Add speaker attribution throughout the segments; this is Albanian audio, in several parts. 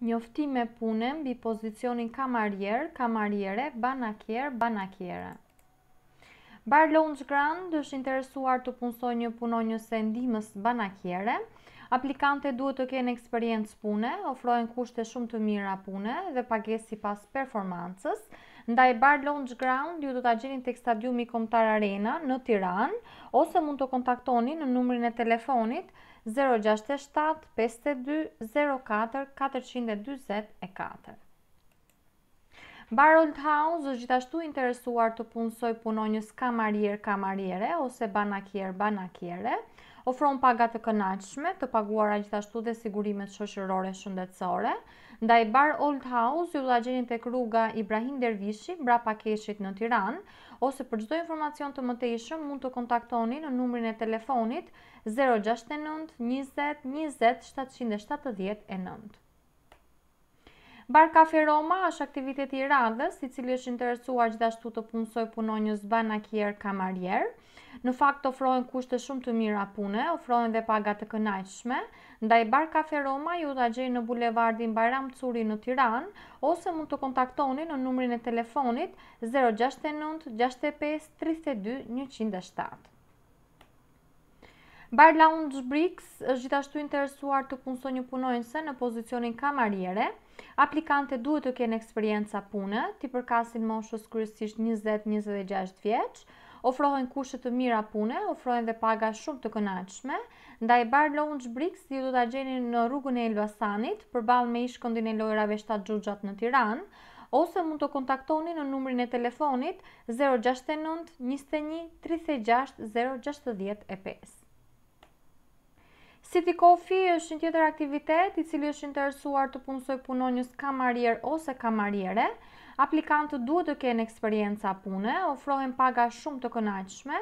Speaker 1: Njoftime punën mbi pozicionin kamarjer, kamarjere, banakjer, banakjere. Bar Lounge Grand është interesuar të punsoj një punonjës e ndihmës banakjere. Aplikante duhet të kene eksperiencë pune, ofrojnë kushte shumë të mira pune dhe pagesi pas performancës. Ndaj Bar Lounge Ground ju do të gjeni të stadiumi Komtar Arena në Tiran, ose mund të kontaktoni në numrin e telefonit 067 582 04 440 4. Bar Old House është gjithashtu interesuar të punësoj punonjës kamariere ose banakier, banakiere. Ofron paga të kënaqshme, të paguara gjithashtu dhe sigurimet shoqërore shëndetësore. Ndaj Bar Old House ju ndajen tek rruga Ibrahim Dervishi, brapa qeshit në Tiranë ose për çdo informacion të mëtejshëm mund të kontaktoni në numrin e telefonit 069 20 20 779. Barka Feroma është aktiviteti i radhës, i cili është interesuar gjithashtu të punësoj punonjës banakier kamarier. Në fakt ofrohen kushte shumë të mira pune, ofrohen dhe paga të kënaqshme, ndaj Bar Cafe Roma ju të gjejnë në bulevardin Bajram Curi në Tiran, ose mund të kontaktoni në numrin e telefonit 069 65 32 107. Bar Lounge Bricks është gjithashtu interesuar të punësoj një punojnëse në pozicionin kamariere. Aplikante duhet të kene eksperienca pune, ti përkasin moshës kryesisht 20-26 vjeqë, ofrohen kushe të mira pune, ofrohen dhe paga shumë të kënaqshme. Ndaj Bar Lounge Bricks ju do ta gjeni në rrugën e Elbasanit, përballë me ishkëndin e lojrave 7 xhuxhat në Tiranë ose mund të kontaktoni në numrin e telefonit 069-21-36-065. City Coffee është një tjetër aktivitet i cili është interesuar të punësoj punonjës kamarier ose kamariere, aplikantët duhet të kenë eksperienca pune, ofrohen paga shumë të kënaqshme,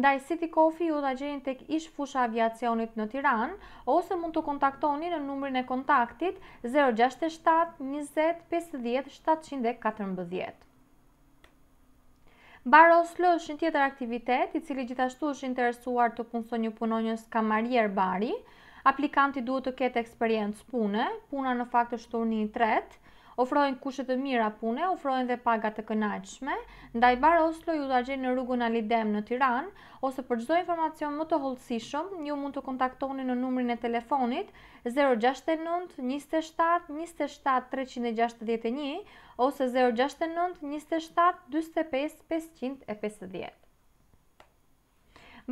Speaker 1: ndaj City Coffee ju të gjenë tek ish fusha aviacionit në Tiran, ose mund të kontaktoni në numrin e kontaktit 067 20 50 714. Bar Oslo është një tjetër aktivitet i cili gjithashtu është interesuar të punëso një punonjës kamarier bari. Aplikanti duhet të ketë eksperiencë pune, puna në fakt është turni i tretë, ofrojnë kushet të mira pune, ofrojnë dhe pagat të kënaqshme. Ndaj Bar Oslo ju da gjenë në rrugun Alidem në Tiran, ose për gjdo informacion më të holësishëm, ju mund të kontaktoni në numrin e telefonit 069-27-27-361 ose 069-27-25-550.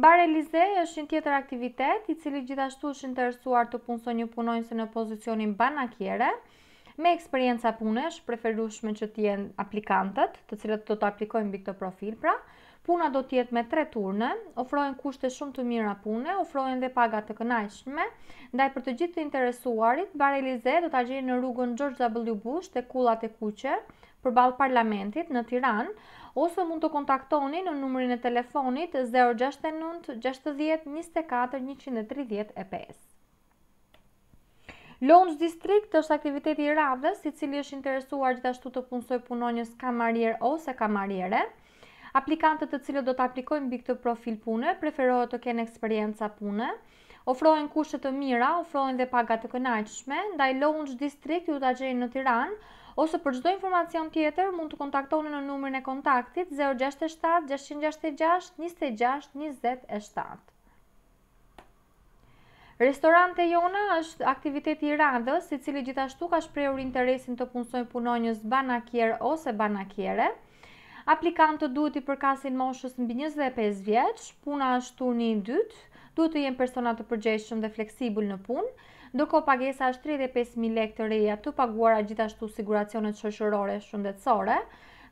Speaker 1: Bar Elize është një tjetër aktivitet i cili gjithashtu është interesuar të punëso një punojnëse në pozicionin banakjere, me eksperienca punesh, preferushme që t'jenë aplikantët, të cilët do të aplikojnë bi këtë profil pra, puna do t'jetë me tre turne, ofrojnë kushte shumë të mira pune, ofrojnë dhe paga të kënajshme, ndaj për të gjithë të interesuarit, Bar Elize do t'a gjenë në rrugën George W. Bush të kulat e kuqe, për balë parlamentit në Tiran, ose mund të kontaktoni në numërin e telefonit 069 60 24 135. Lounge District është aktiviteti i radhës i cili është interesuar gjithashtu të punsoj punonjës kamarier ose kamariere. Aplikantët të cilët do të aplikojnë mbi këtë profil pune preferohet të kenë eksperjenca pune. Ofrohen kushte të mira, ofrohen dhe paga të kënaqshme, ndaj Lounge District ju ta gjeni në Tiranë ose për çdo informacion tjetër mund të kontaktoni në numrin e kontaktit 067 666 26 27. Restorante jona është aktiviteti i radhës, i cili gjithashtu ka shprehur interesin të punsojë punonjës banakier ose banakiere. Aplikantët duhet i përkasin moshës mbi 25 vjeç, puna është turni i dytë, duhet të jenë persona të përgjegjshëm dhe fleksibël në punë, ndërkohë pagesa është 35000 lekë të reja të paguara gjithashtu siguracionet shoqërore shëndetësore.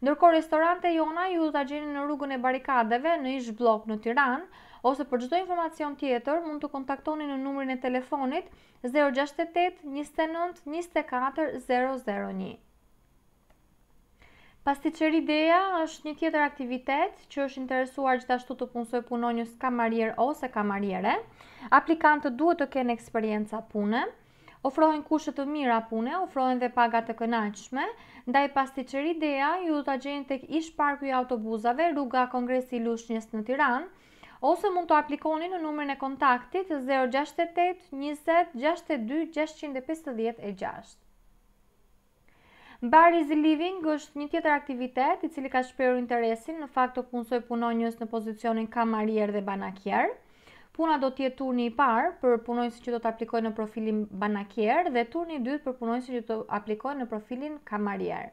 Speaker 1: Ndërkohë restorante jona ju të gjeni në rrugën e barikadeve në ish blok në Tiranë, ose për çdo informacion tjetër mund të kontaktoni në numrin e telefonit 068 29 24 001. Pasti që është një tjetër aktivitet që është interesuar gjithashtu të punsoj punonjës kamarier ose kamariere. Aplikantë duhet të kenë eksperienca pune, ofrojnë kushet të mira pune, ofrojnë dhe pagat të kënaqshme. Ndaj pasti që ju të gjenë të ishparku i autobuzave rruga Kongresi Lushnjës në Tiranë, Ose mund të aplikoni në numër në kontaktit 068 20 62 650 6. Bar living është një tjetër aktivitet i cili ka shperu interesin në fakt të punsoj punonjës në pozicionin kamarier dhe banakjer. Puna do tjetë turni i parë për punonjës që do të aplikoj në profilin banakjer dhe turni i dytë për punonjës që do të aplikoj në profilin kamarier.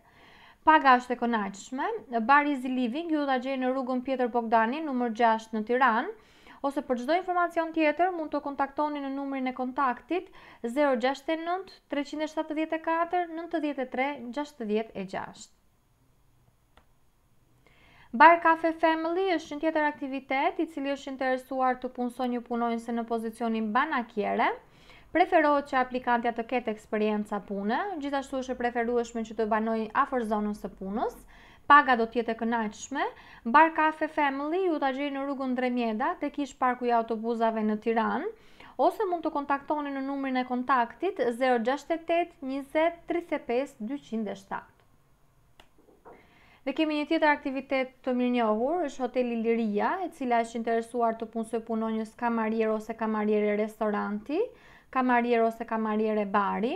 Speaker 1: Paga është e konaqshme, Bar Easy Living ju ta gjeni në rrugën Pjetër Bogdani numër 6 në Tiranë, ose për çdo informacion tjetër mund të kontaktoni në numrin e kontaktit 069 374 93 66. Bar Cafe Family është një tjetër aktivitet i cili është interesuar të punsojë një punojnëse në pozicionin banakiere. Preferohet që aplikantja të ketë eksperienca pune, gjithashtu është preferueshme që të banoj afër zonës së punës, paga do tjetë e kënaqshme, bar kafe family ju të gjeri në rrugën Dremjeda, të kish parku i autobuzave në Tiran, ose mund të kontaktoni në numrin e kontaktit 068-20-35-207. Dhe kemi një tjetër aktivitet të mirë njohur, është hoteli Liria, e cila është interesuar të punë se punonjës kamarier ose kamarier e restoranti, kamarier ose kamarier e bari.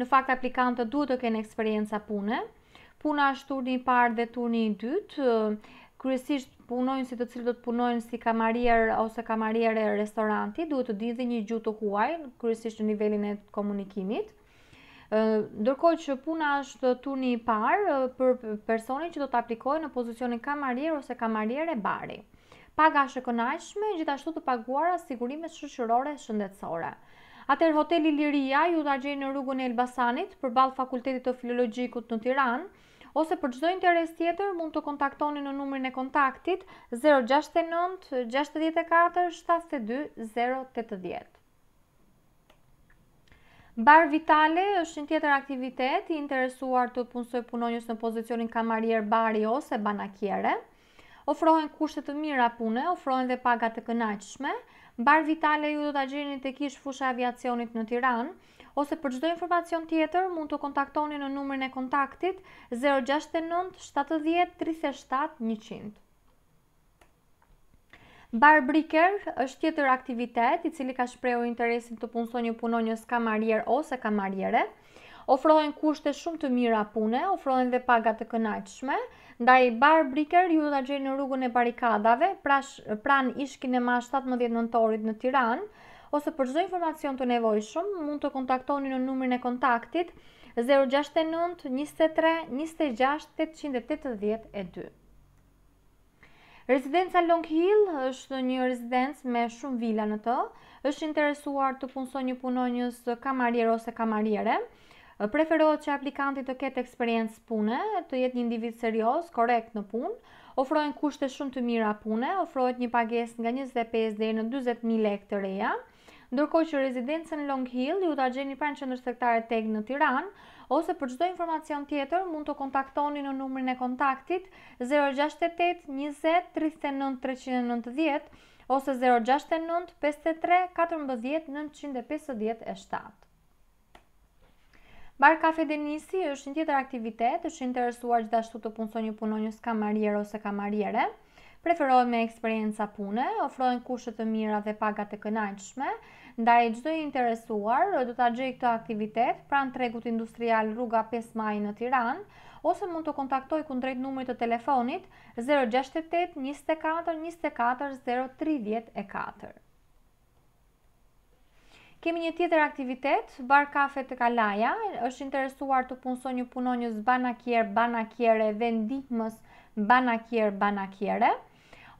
Speaker 1: Në fakt aplikantët duhet të kenë eksperienca pune. Puna është turni i parë dhe turni i dytë. Kryesisht punojnë si të cilët do të punojnë si kamarier ose kamarier e restoranti, duhet të dinë një gjuhë të huaj, kryesisht në nivelin e komunikimit. Ndërkohë që puna është turni i parë për personin që do të aplikojë në pozicionin kamarier ose kamarier e bari. Paga është e kënaqshme, gjithashtu të paguara sigurimet shoqërore shëndetësore. Atër hoteli Liria ju të agjerë në rrugën e Elbasanit për balë fakultetit të filologikut në Tiran, ose për gjdo interes tjetër mund të kontaktoni në numërin e kontaktit 069 64 72 080. Bar Vitale është një tjetër aktivitet i interesuar të punësoj punonjës në pozicionin kamarier bari ose banakjere. Ofrohen kushtet të mira pune, ofrohen dhe pagat të kënaqshme, Bar Vitale ju do të gjeni të kishë fusha aviacionit në Tiran, ose për gjdo informacion tjetër mund të kontaktoni në numërën e kontaktit 069 70 37 100. Bar Bricker është tjetër aktivitet i cili ka shprehur interesin të punsojë një punonjës kamarier ose kamariere ofrohen kushte shumë të mira pune, ofrohen dhe paga të kënaqshme, ndaj Bar Bricker ju ta gjeni në rrugën e Barikadave, prash, pran ish kinema 17 nëntorit në Tiranë, ose për çdo informacion të nevojshëm mund të kontaktoni në numrin e kontaktit 069 23 26 882. Rezidenca Long Hill është një rezidencë me shumë vila në të. Është interesuar të punso një punonjës kamarier ose kamariere. Preferohet që aplikantit të ketë eksperiencë pune, të jetë një individ serios, korekt në punë, ofrojnë kushte shumë të mira pune, ofrojnë një pages nga 25 dhe në 20.000 lek të reja, ndërko që rezidencën Long Hill ju të gjeni pranë që nërsektare tek në Tiran, ose për gjdo informacion tjetër mund të kontaktoni në numrin e kontaktit 068 20 39 390, ose 069 53 14 7. Bar Cafe Denisi është një tjetër aktivitet, është interesuar gjithashtu të punsoj një punonjës kamarier ose kamariere, preferohet me eksperienca pune, ofrohen kushtet të mira dhe pagat të kënaqshme, ndaj gjdo i interesuar do të gjej këtë aktivitet pran tregut industrial rruga 5 maj në Tiran, ose mund të kontaktoj kundrejt numrit të telefonit 068 24 24 034. Kemi një tjetër aktivitet, bar kafe të kalaja, është interesuar të punëso një punonjës banakjerë, banakjere dhe ndihmës banakjerë, banakjere.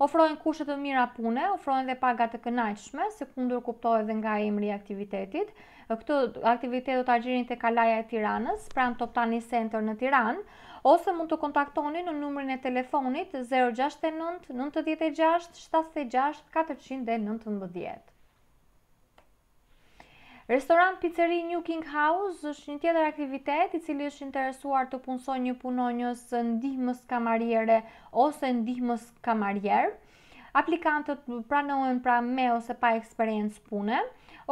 Speaker 1: Ofrojnë kushet të mira pune, ofrojnë dhe pagat të kënaqshme, se kundur kuptohe dhe nga emri imri aktivitetit. Këtë aktivitet do të agjirin të kalaja e tiranës, pra në toptani center në tiranë, ose mund të kontaktoni në numërin e telefonit 069 96 76 419. Restorant Pizzeri New King House është një tjetër aktivitet i cili është interesuar të punëson një punonjës ndihmës kamariere ose ndihmës kamarier. Aplikantët pranohen pra me ose pa eksperiencë pune,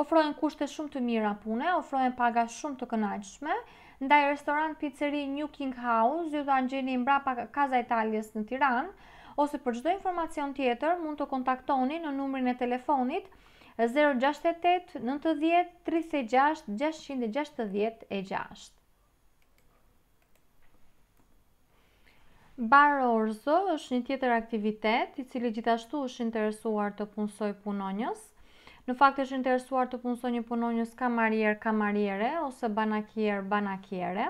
Speaker 1: ofrojnë kushte shumë të mira pune, ofrojnë paga shumë të kënaqshme, ndaj restorant Pizzeri New King House ju të angjeni mbra pa kaza Italijës në Tiranë, ose për çdo informacion tjetër mund të kontaktoni në numrin e telefonit 90 36 666 6 Bar Orzo është një tjetër aktivitet i cili gjithashtu është interesuar të punsoj punonjës Në fakt është interesuar të punsoj një punonjës kamarier kamariere ose banakier banakiere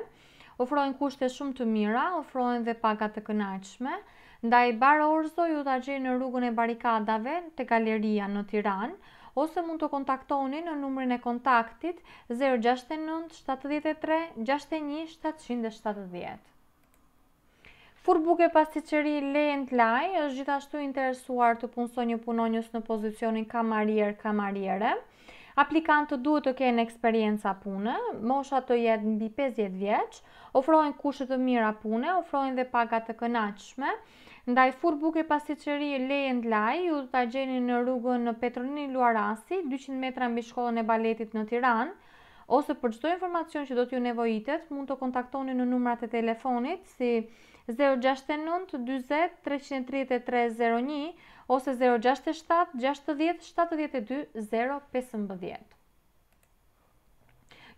Speaker 1: Ofrojnë kushte shumë të mira, ofrojnë dhe pagat të kënaqme Ndaj Bar Orzo ju të gjejë në rrugën e barikadave të galeria në Tiranë, ose mund të kontaktoni në numrin e kontaktit 069 73 61 770. Furbuke pas qëri lejën të lajë, është gjithashtu interesuar të punso një punonjës në pozicionin kamarier-kamariere. Aplikantë duhet të kene eksperienca pune, mosha të jetë nbi 50 vjeqë, ofrojnë kushët të mira pune, ofrojnë dhe pagat të kënaqshme, Ndaj fur buke pasi qëri lej e ndlaj, ju të gjeni në rrugën në Petronin Luarasi, 200 metra mbi shkollën e baletit në Tiran, ose për qëto informacion që do t'ju nevojitet, mund të kontaktoni në numrat e telefonit si 069-20-333-01 ose 067-60-72-015.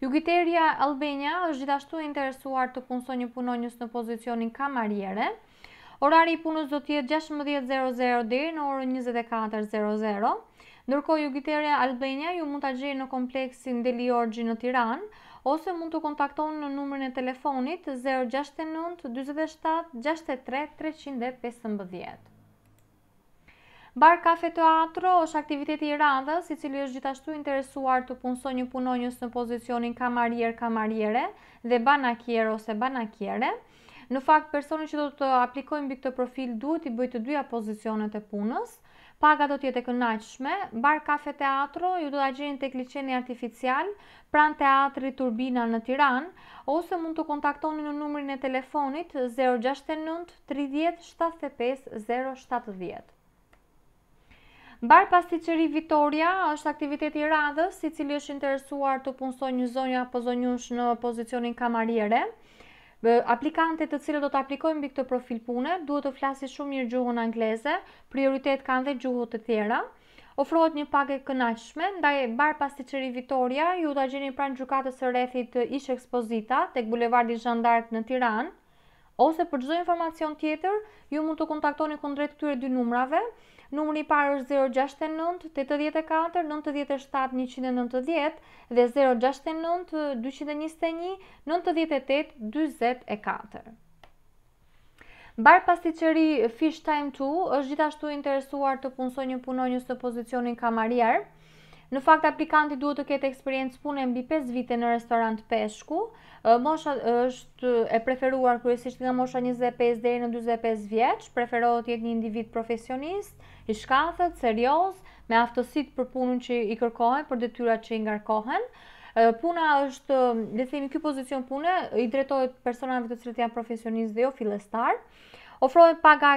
Speaker 1: Jugiteria Albania është gjithashtu interesuar të punso një punonjës në pozicionin kamarjere, Orari i punës do të jetë 16:00 deri në orën 24:00. Ndërkohë Jugiteria Albania ju mund ta gjejë në kompleksin Deliorgji në Tiranë ose mund të kontaktoni në numrin e telefonit 069 47 63 315. Bar Cafe Teatro është aktiviteti i randës, i cili është gjithashtu interesuar të punsoj një punonjës në pozicionin kamarier-kamariere dhe banakier ose banakiere. Në fakt, personi që do të aplikojnë bëj këtë profil duhet i bëj të dyja pozicionet e punës, paga do tjetë e kënaqshme, bar kafe teatro, ju do të agjenjë të kliceni artificial, pran teatri turbina në Tiran, ose mund të kontaktoni në numrin e telefonit 069 30 75 070. Bar pasti që Vitoria është aktiviteti radhës, si cili është interesuar të punsoj një zonja apo zonjush në pozicionin kamarjere. Aplikante të cilët do të aplikojnë mbi këtë profil pune, duhet të flasin shumë mirë gjuhën angleze, prioritet kanë dhe gjuhët të tjera. Ofrohet një pagë kënaqshme, ndaj barë pas të qëri Vitoria, ju do ta gjeni pranë gjukatës së rrethit Ish Ekspozita tek bulevardi Jean d'Arc në Tiranë. Ose për çdo informacion tjetër, ju mund të kontaktoni kundrejt këtyre dy numrave, numri i parë është 069 84 97 190 dhe 069 221 98 44. Bar pasiqëri Fish Time 2 është gjithashtu interesuar të punsoj një punonjës të pozicionin kamarier. Në fakt, aplikanti duhet të ketë eksperiencë pune mbi 5 vite në restorant Peshku. Mosha është e preferuar kërësisht nga mosha 25 dhe në 25 vjeqë, preferohet jetë një individ profesionist, i shkathët, serios, me aftosit për punën që i kërkohen, për detyrat që i ngarkohen. Puna është, le themi, kjo pozicion pune, i drejtojt personave të cilët janë profesionist dhe jo filestar. Ofrojnë paga,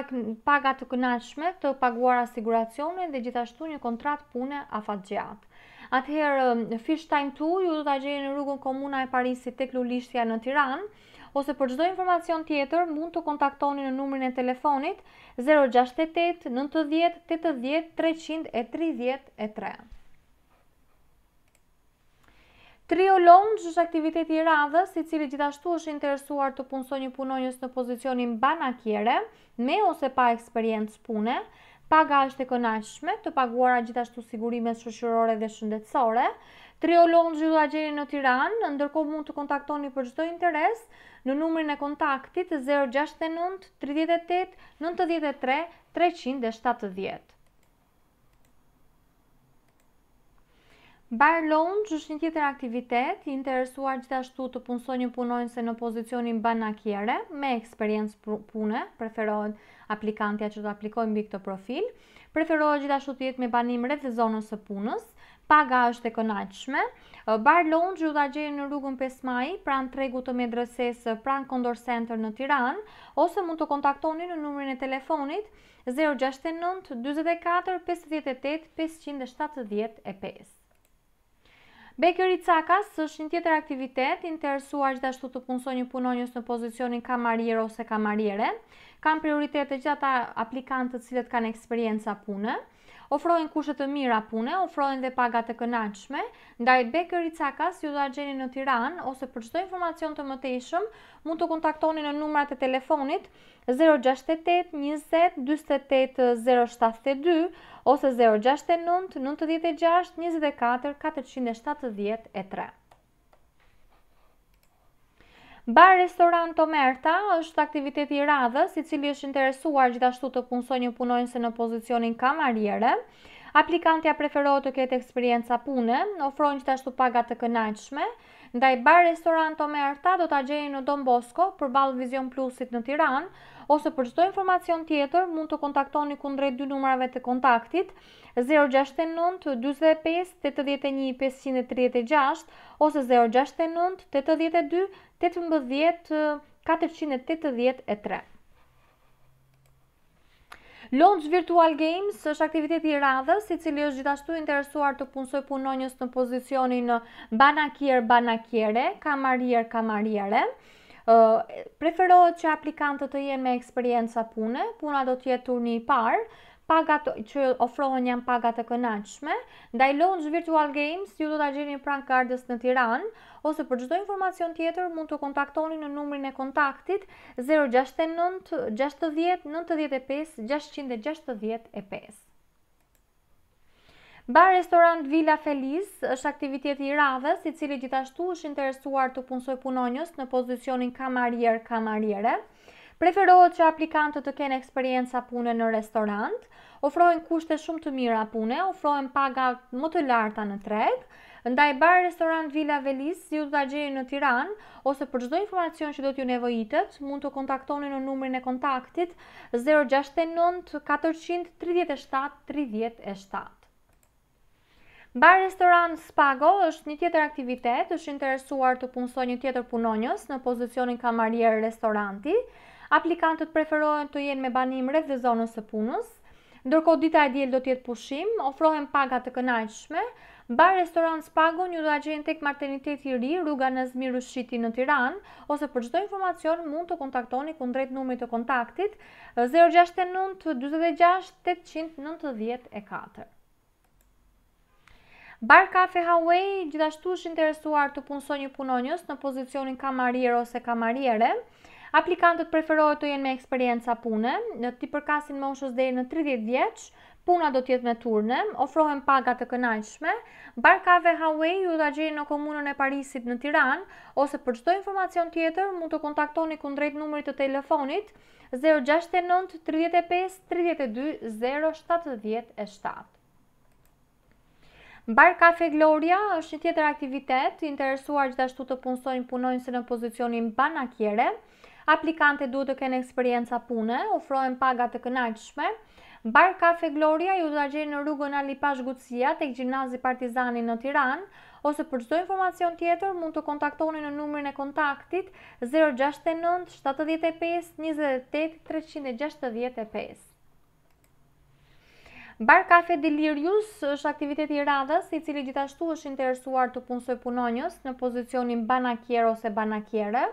Speaker 1: paga të kënashme të paguar asiguracione dhe gjithashtu një kontrat pune afat gjatë. Atëherë, Fish Time 2 ju do të gjeni në rrugën komuna e Parisit tek Lulishtja në Tiranë, ose për çdo informacion tjetër mund të kontaktoni në numrin e telefonit 068 90 80 330 3. Trio Lounge është aktiviteti i radhës, i cili gjithashtu është interesuar të punësojë një punonjës në pozicionin banakiere me ose pa eksperiencë pune, paga është e kënaqshme, të paguara gjithashtu sigurime shoqërore dhe shëndetësore, Triolon zhjua gjeri në Tiran, ndërko mund të kontaktoni për gjithdo interes në numërin e kontaktit 069 38 93 370. Bar Loan është një tjetër aktivitet i interesuar gjithashtu të punsojë një punonjëse në pozicionin banakiere me eksperiencë pune, preferohet aplikantja që të aplikojnë mbi këtë profil, preferohet gjithashtu të jetë me banim rreth zonës së punës, paga është e konaqshme. Bar Lounge ju dha gjejë në rrugën 5 Maj, pran tregut të medresës Pran Condor Center në Tiran, ose mund të kontaktoni në numërin e telefonit 069 24 58 575. Bekëri Cakas është një tjetër aktivitet i interesuar që të punsojë një punonjës në pozicionin kamarier ose kamariere. kam prioritet të gjata aplikantët të cilët kanë eksperienca punë, ofrojnë kushe të mira pune, ofrojnë dhe pagat të kënaqme, nda i Beker i Cakas, ju dhe gjeni në Tiran, ose për qëto informacion të mëtejshëm, mund të kontaktoni në numrat e telefonit 068 20 28 072 ose 069 96 24 470 e 3. Bar Restorant Tomerta është aktiviteti i radhës i cili është interesuar gjithashtu të punsojë një punojnëse në pozicionin kamariere. Aplikantja preferohet të ketë eksperienca pune, ofrojnë që të ashtu paga të kënaqshme, ndaj bar restoranto me arta do të agjeni në Don Bosco për balë vizion Plusit në Tiran, ose për qdo informacion tjetër mund të kontaktoni kundrejt dy numrave të kontaktit 069-25-81-536 ose 069-82-18-483. Launch Virtual Games është aktiviteti i radhës, i cili është gjithashtu interesuar të punsoj punonjës në pozicionin uh, banakier banakiere, kamarier kamariere. Uh, preferohet që aplikantët të jenë me eksperienca pune, puna do të jetë turni i parë, pagat që ofrohen janë pagat të kënaqshme. Ndaj Lounge Virtual Games ju do ta gjeni pranë Kardës në Tiranë ose për çdo informacion tjetër mund të kontaktoni në numrin e kontaktit 069-60-95-665. Bar restorant Villa Feliz është aktiviteti i radhës i cili gjithashtu është interesuar të punsoj punonjës në pozicionin kamarier-kamariere. kamarier kamariere Preferohet që aplikantët të kenë eksperienca pune në restorant, ofrojnë kushte shumë të mira pune, ofrojnë paga më të larta në treg, ndaj bar restorant Villa Velis si u të gjeni në Tiranë ose për çdo informacion që do t'ju nevojitet, mund të kontaktoni në numrin e kontaktit 069 437 37. Bar restoran Spago është një tjetër aktivitet, është interesuar të punsoj një tjetër punonjës në pozicionin kamarier restoranti, Aplikantët preferohen të jenë me banim rreth dhe zonës së punës, ndërko dita e djelë do tjetë pushim, ofrohen pagat të kënajshme, bar restoran së një do agjen të tek martenitet i ri, rruga në zmiru shqiti në Tiran, ose për gjithdo informacion mund të kontaktoni ku në të kontaktit 069 26 890 4. Bar Cafe Hawaii gjithashtu është interesuar të punësoj një punonjës në pozicionin kamarier ose kamariere. Aplikantët preferohet të jenë me eksperienca pune, në të përkasin moshës dhe në 30 vjeqë, Puna do tjetë me turne, ofrohen paga të kënajshme, barkave Huawei ju da gjeri në komunën e Parisit në Tiran, ose për qdo informacion tjetër, mund të kontaktoni kundrejt numërit të telefonit 069 35 32 077. Bar Cafe Gloria është një tjetër aktivitet, interesuar gjithashtu të punsojnë punojnë se në pozicionin banakjere, Aplikante duhet të kenë eksperienca pune, ofrohen pagat të kënaqshme. Bar Cafe Gloria ju të gjeni në rrugën Ali Pash Gucia, tek gjimnazi Partizani në Tiran, ose për qdo informacion tjetër mund të kontaktoni në numërën e kontaktit 069 75 28 365. Bar Cafe Delirius është aktiviteti i radhës i cili gjithashtu është interesuar të punësoj punonjës në pozicionin banakier ose banakiere.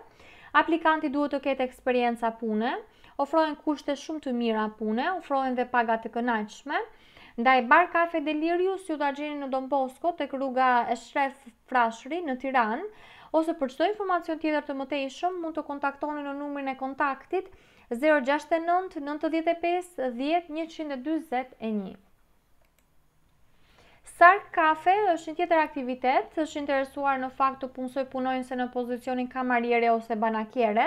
Speaker 1: Aplikanti duhet të ketë eksperienca pune, ofrojnë kushte shumë të mira pune, ofrojnë dhe pagat të kënaqshme. Ndaj Bar Cafe Delirius ju ta gjeni në Don Bosco tek rruga e Shref Frashëri në Tiranë, ose për çdo informacion tjetër të mëtejshëm mund të kontaktoni në numrin e kontaktit 069 95 10 141. Sark Cafe është një tjetër aktivitet është interesuar në fakt të punësoj punojnë se në pozicionin kamariere ose banakjere.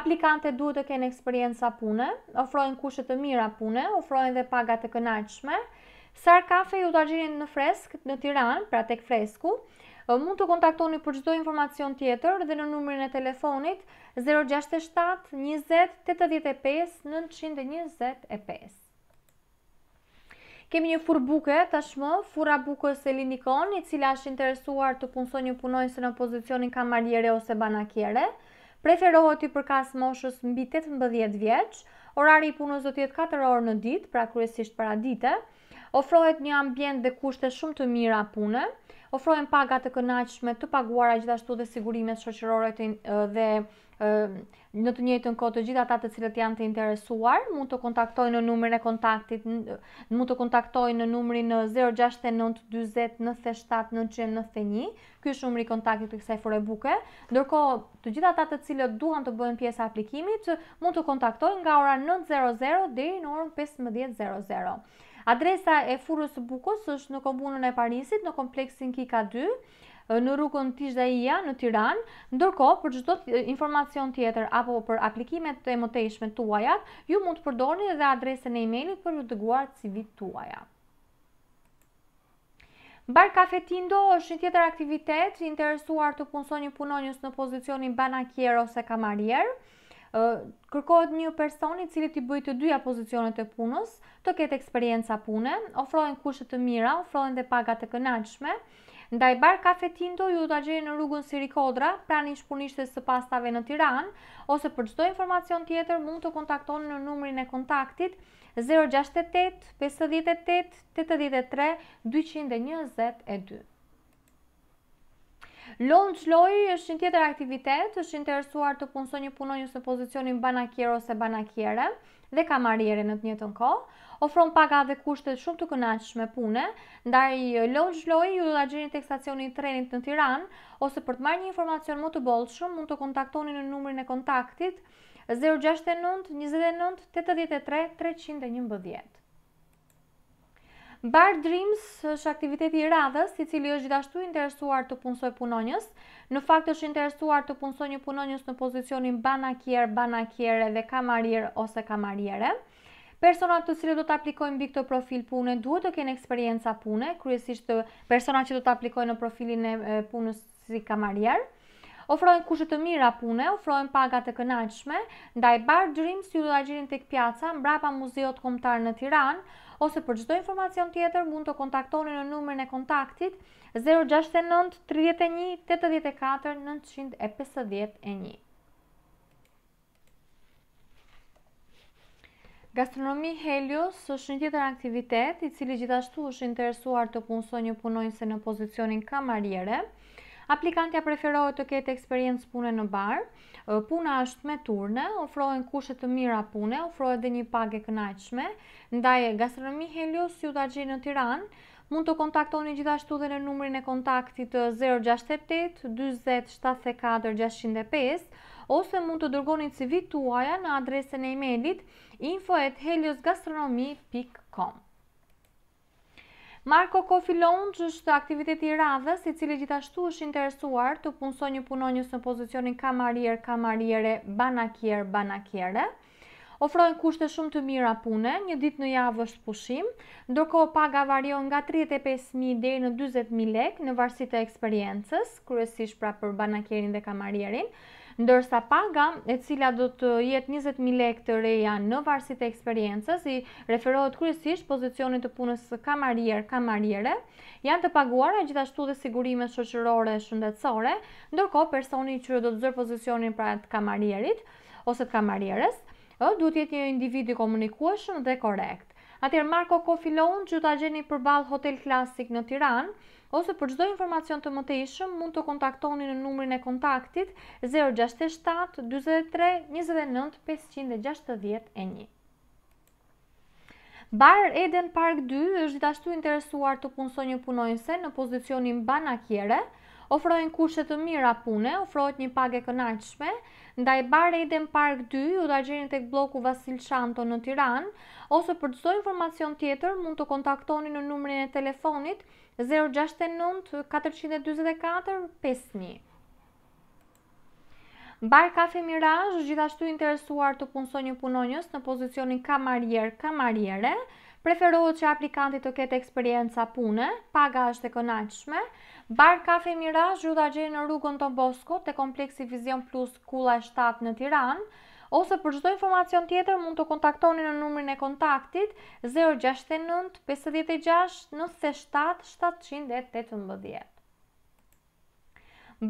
Speaker 1: Aplikante duhet të kenë eksperienca pune, ofrojnë kushet të mira pune, ofrojnë dhe pagat të kënaqshme. Sark Cafe ju të agjirin në fresk në Tiran, pra tek fresku. Mund të kontaktoni për gjithdoj informacion tjetër dhe në numërin e telefonit 067 20 85 925. Kemi një furë buke, tashmë, fura buke se linikon, i cila është interesuar të punso një punojnë se në pozicionin kamarjere ose banakjere. Preferohet i përkas moshës mbi 18 vjeqë, orari i punës do tjetë 4 orë në ditë, pra kryesisht para dite, ofrohet një ambient dhe kushte shumë të mira punë, ofrohen pagat të kënaqshme të paguara gjithashtu dhe sigurimet shoqërore dhe Në të njëjtën kohë të gjithë ata të cilët janë të interesuar mund të kontaktojnë në numrin e kontaktit, mund të kontaktojnë në numrin 069 97 991. Ky është numri i kontaktit të kësaj fore buke. Ndërkohë, të gjithë ata të cilët duan të bëhen pjesë e aplikimit mund të kontaktojnë nga ora 9:00 deri në orën 15:00. Adresa e furës së bukës është në komunën e Parisit, në kompleksin Kika në rrugën Tizhdaia në Tiranë, ndërkohë për çdo informacion tjetër apo për aplikimet e mëtejshme tuaja, ju mund të përdorni edhe adresën e emailit për të dëguar CV-t tuaja. Bar Cafe Tindo është një tjetër aktivitet i interesuar të punson një punonjës në pozicionin banakier ose kamarier. Ë kërkohet një person i cili të bëjë të dyja pozicionet e punës, të ketë eksperiencë pune, ofrojnë kushte të mira, ofrojnë dhe paga të kënaqshme. Ndaj bar kafe tinto ju të gjeri në rrugën Siri Kodra, prani shpunishtës së pastave në Tiran, ose për qdo informacion tjetër mund të kontaktoni në numrin e kontaktit 068 58 83 222. Launch loj është një tjetër aktivitet, është interesuar të punëso një punonjës në pozicionin banakjero ose banakjere dhe ka marjere në të një të nko. Ofron paga dhe kushtet shumë të kënaqshme me pune, ndaj Launch loj ju do të gjeni tek stacioni i trenit në Tiranë ose për të marrë një informacion më të bollshëm mund të kontaktoni në numrin e kontaktit 069 29 83 311. Bar Dreams është aktiviteti i radhës, i cili është gjithashtu i interesuar të punsoj punonjës. Në fakt është interesuar të punsoj një punonjës në pozicionin banakier, banakiere dhe kamarier ose kamariere. Personat të cilët do të aplikojnë mbi këtë profil pune duhet të kenë eksperiencë pune, kryesisht personat që do të aplikojnë në profilin e punës si kamarier. Ofrojnë kushtet të mira pune, ofrojnë pagat të kënaqshme, ndaj bar Dream si udhëgjirin tek pjaca mbrapa muzeut kombëtar në Tiranë, ose për çdo informacion tjetër mund të kontaktoni në numrin e kontaktit 069 31 84 951. Gastronomi Helios është një tjetër aktivitet i cili gjithashtu është interesuar të punësoj një punojnëse në pozicionin kamariere. Aplikantja preferohet të ketë eksperiencë pune në bar, puna është me turne, ofrohen kushet të mira pune, ofrohet edhe një pagë kënaqëse. Ndaj Gastronomi Helios ju ta gjej në Tiranë. Mund të kontaktoni gjithashtu dhe në numrin e kontaktit 068 20 ose mund të dërgoni CV-t tuaja në adresën e emailit info@heliosgastronomy.com. Marko Kofi Lounge është aktiviteti i radhës i cili gjithashtu është interesuar të punësoj një punonjës në pozicionin kamarier, kamariere, banakier, banakiere. Ofrojnë kushte shumë të mira pune, një dit në javë është pushim, ndërko paga varion nga 35.000 dhe në 20.000 lek në varsit e eksperiencës, kërësish pra për banakierin dhe kamarierin ndërsa paga e cila do të jetë 20.000 lek të reja në varsit të eksperiencës i referohet kryesisht pozicionit të punës kamarier kamariere janë të paguara gjithashtu dhe sigurime shoqërore shëndetësore ndërkohë personi që do të zërë pozicionin pra të kamarierit ose të kamarieres ë të jetë një individ i komunikueshëm dhe korrekt Atëherë Marko Kofilon që ta gjeni përballë Hotel Classic në Tiranë, Ose për çdo informacion të mëtejshëm mund të kontaktoni në numrin e kontaktit 067 43 29 561. Bar Eden Park 2 është gjithashtu interesuar të punsojë një punojnëse në pozicionin banakjere, ofrojnë kushtet të mira pune, ofrojnë një pagë e kënaqshme, ndaj Bar Eden Park 2 ju ta gjeni tek blloku Vasil Shanto në Tiranë, ose për çdo informacion tjetër mund të kontaktoni në numrin e telefonit 069 444 51. Bar Cafe Mirage, gjithashtu interesuar të punësoj një punonjës në pozicionin kamarjerë, kamarjere, preferohet që aplikanti të ketë eksperienca pune, paga është e kënaqshme, bar kafe Mirage gjitha da në rrugën të Bosko të kompleksi Vision Plus Kula 7 në Tiranë, ose për çdo informacion tjetër mund të kontaktoni në numrin e kontaktit 069-56-97-718.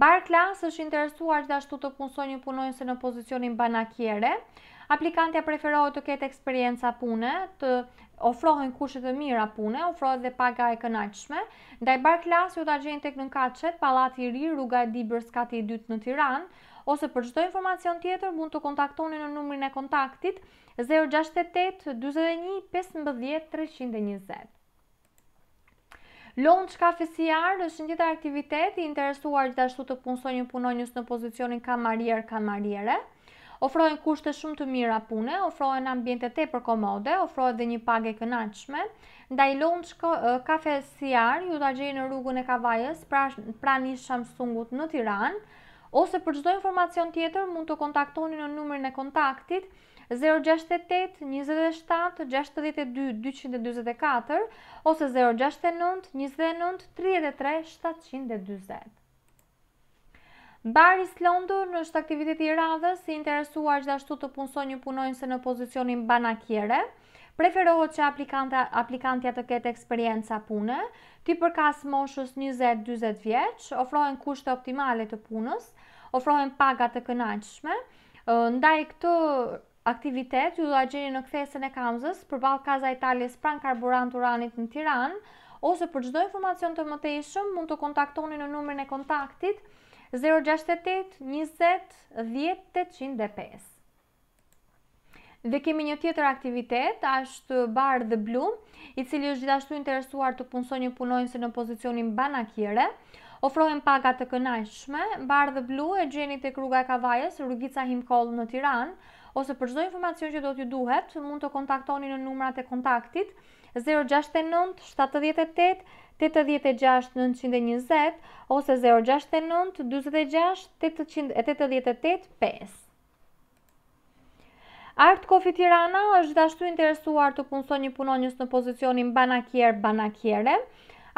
Speaker 1: Bar Klas është interesuar gjithashtu të punsojnë një punojnëse në pozicionin banakjere, Aplikantja preferohet të ketë eksperienca pune, të ofrohen kushet e mira pune, ofrohet dhe paga e kënaqshme. Ndaj bar klasë ju të gjenë tek në kachet, i ri, rruga e dibër skati i dytë në Tiran, ose për çdo informacion tjetër mund të kontaktoni në numrin e kontaktit 068 21 15 320. Lonë që ka fesijarë është një tjetër aktivitet i interesuar gjithashtu të punsoj një punonjës në pozicionin kamarier Kamarier-kamariere ofrohen kushte shumë të mira pune, ofrohen ambiente tepër komode, ofrohet dhe një pagë e kënaqshme. Ndaj Lounge Cafe Siar ju të gjejë në rrugën e Kavajës, pranë pranë Shamsungut në Tiranë. Ose për çdo informacion tjetër mund të kontaktoni në numrin e kontaktit 068-27-62-244 ose 069-29-33-740. Baris Londo në shtë aktivitet i radhës si interesuar që ashtu të punsoj një punojnë se në pozicionin banakjere, preferohet që aplikantja të ketë eksperienca pune, ti përkas moshës 20-20 vjeqë, ofrohen kushte optimale të punës, ofrohen pagat të kënaqshme, ndaj këtë aktivitet ju dha gjeni në kthesën e kamzës për balë kaza Italis pran karburant uranit në Tiran, ose për gjdo informacion të mëtejshëm mund të kontaktoni në numërën e kontaktit Dhe kemi një tjetër aktivitet, ashtë barë dhe blu, i cili është gjithashtu interesuar të punso një punojnëse në pozicionin banakjere. Ofrohen paga të kënajshme, barë dhe blu e gjeni e kruga e kavajës, rrugica him në Tiran, ose përshdoj informacion që do t'ju duhet, mund të kontaktoni në numrat e kontaktit 0619 069-78-86-920 ose 069-26-888-5. Art Kofi Tirana është dashtu interesuar të punëso një punonjës në pozicionin banakjerë banakjere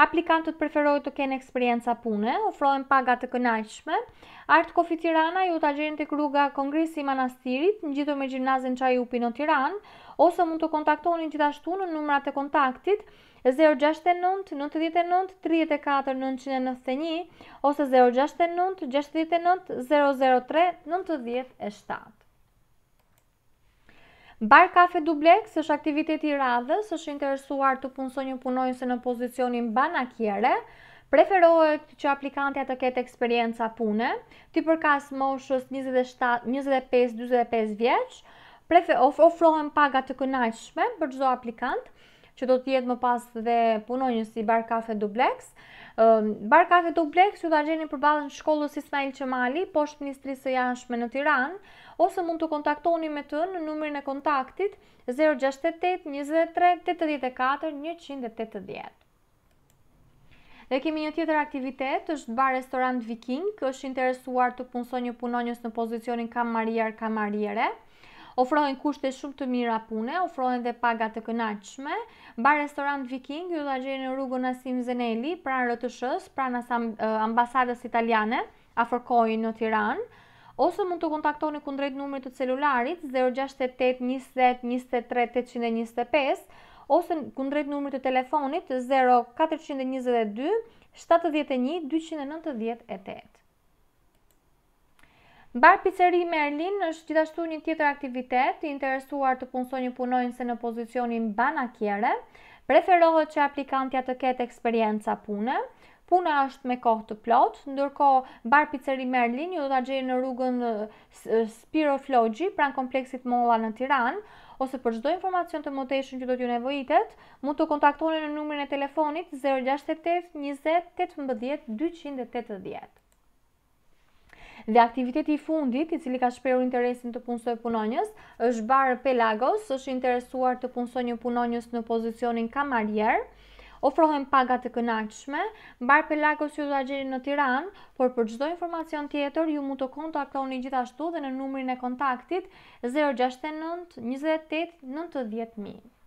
Speaker 1: Aplikantët preferojnë të kenë eksperienca pune, ofrohen paga të kënaqshme. Art Kofi Tirana ju ta gjeni tek rruga Kongresi i Manastirit, ngjitur me gjimnazin Çajupi në Tiranë, ose mund të kontaktoni gjithashtu në numrat e kontaktit 069 99 34 991 ose 069 69 003 97. Bar Cafe Dublex është aktiviteti radhës, është interesuar të punësoj një punojnëse në pozicionin banakjere, preferohet që aplikantja të ketë eksperienca pune, ti përkas moshës 25-25 vjeqë, ofrohen paga të kënaqshme për gjdo aplikant, që do të jetë më pas dhe punonjës si Bar Cafe Duplex. Bar Cafe Duplex ju ta gjeni përballë shkollës Ismail Qemali, poshtë Ministrisë së Jashtme në Tiranë, ose mund të kontaktoni me të në numerin e kontaktit 068 23 84 180. Dhe kemi një tjetër aktivitet, është bar restorant Viking, është interesuar të punëso një punonjës në pozicionin kamarier kamariere ofrojnë kushte shumë të mira pune, ofrojnë dhe pagat të kënaqshme. bar, restorant Viking, ju dha gjeni rrugën në Asim Zeneli, pra në rëtë shës, në ambasadës italiane, a fërkojnë në Tiran, ose mund të kontaktoni kundrejt numër të celularit 068 20 23 825, ose kundrejt numër të telefonit 0422 71 298 8. Bar Pizzeri Merlin është gjithashtu një tjetër aktivitet i interesuar të punsoj një punojnë se në pozicionin banakjere, preferohet që aplikantja të ketë eksperienca pune, puna është me kohë të plot, ndërko Bar Pizzeri Merlin ju të gjejë në rrugën Spiro Flogi, pranë kompleksit Mola në Tiranë, ose për çdo informacion të moteshën që do t'ju nevojitet, mund të kontaktoni në numrin e telefonit 068 20 18 280. Dhe aktiviteti i fundit, i cili ka shperu interesin të punsoj punonjës, është barë Pelagos, është interesuar të punsoj një punonjës në pozicionin kamarjerë, ofrohen pagat të kënaqshme, barë Pelagos ju të agjeri në Tiran, por për çdo informacion tjetër, ju mu të kontaktoni gjithashtu dhe në numrin e kontaktit 069 28 90